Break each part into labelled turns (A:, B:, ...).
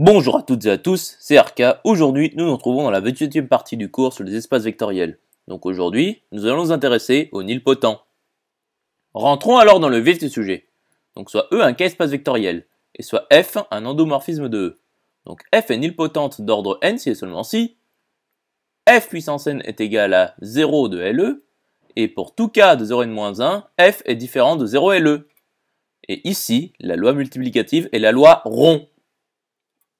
A: Bonjour à toutes et à tous, c'est RK. Aujourd'hui, nous nous retrouvons dans la 28e partie du cours sur les espaces vectoriels. Donc aujourd'hui, nous allons nous intéresser aux nilpotents. Rentrons alors dans le vif du sujet. Donc soit E un cas espace vectoriel, et soit F un endomorphisme de E. Donc F est nilpotente d'ordre n si et seulement si. F puissance n est égal à 0 de LE, et pour tout cas de 0n-1, F est différent de 0 LE. Et ici, la loi multiplicative est la loi rond.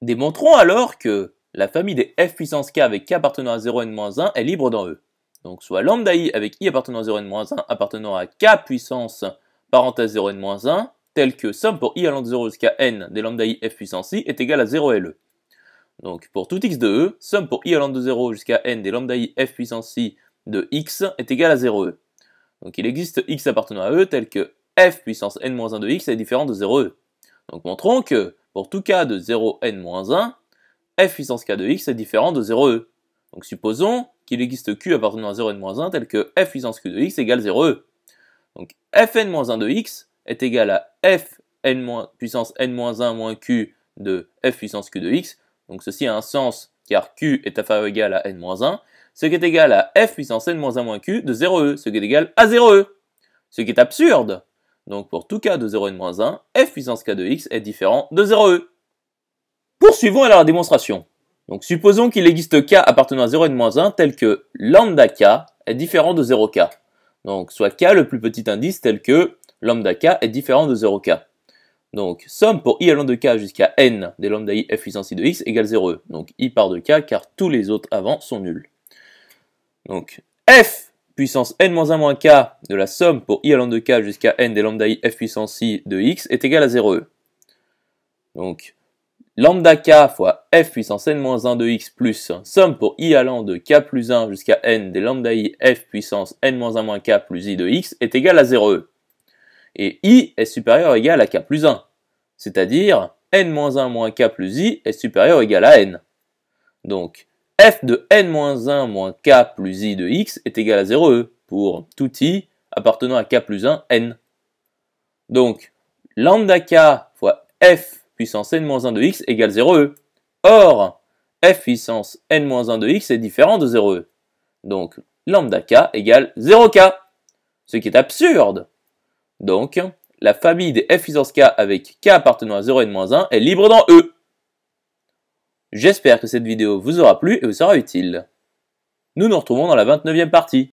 A: Démontrons alors que la famille des f puissance k avec k appartenant à 0 n-1 est libre dans E. Donc soit lambda i avec i appartenant à 0 n-1 appartenant à k puissance parenthèse 0 n-1 tel que somme pour i allant de 0 jusqu'à n des lambda i f puissance i est égal à 0 e. Donc pour tout x de E, somme pour i allant de 0 jusqu'à n des lambda i f puissance i de x est égale à 0 E. Donc il existe x appartenant à E tel que f puissance n-1 de x est différent de 0 E. Donc montrons que tout cas de 0n-1, f puissance k de x est différent de 0e. Donc supposons qu'il existe q appartenant à 0n-1 tel que f puissance q de x égale 0e. Donc fn-1 de x est égal à n puissance n-1 moins q de f puissance q de x. Donc ceci a un sens car q est inférieur ou égal à n-1, ce qui est égal à f puissance n-1 moins q de 0e, ce qui est égal à 0e. Ce qui est absurde, donc pour tout k de 0 n moins 1, f puissance k de x est différent de 0e. Poursuivons alors la démonstration. Donc supposons qu'il existe k appartenant à 0 n moins 1 tel que lambda k est différent de 0k. Donc soit k le plus petit indice tel que lambda k est différent de 0k. Donc somme pour i allant de k jusqu'à n des lambda i f puissance i de x égale 0e. Donc i part de k car tous les autres avant sont nuls. Donc f puissance n-1-k de la somme pour i allant de k jusqu'à n des lambda i f puissance i de x est égale à 0e. Donc, lambda k fois f puissance n-1 de x plus somme pour i allant de k plus 1 jusqu'à n des lambda i f puissance n-1 k plus i de x est égal à 0e. Et i est supérieur ou égal à k plus 1, c'est-à-dire n-1 k plus i est supérieur ou égal à n. Donc, f de n-1 moins k plus i de x est égal à 0e pour tout i appartenant à k plus 1, n. Donc, lambda k fois f puissance n-1 de x égale 0e. Or, f puissance n-1 de x est différent de 0e. Donc, lambda k égale 0k, ce qui est absurde. Donc, la famille des f puissance k avec k appartenant à 0 n-1 est libre dans E. J'espère que cette vidéo vous aura plu et vous sera utile. Nous nous retrouvons dans la 29e partie.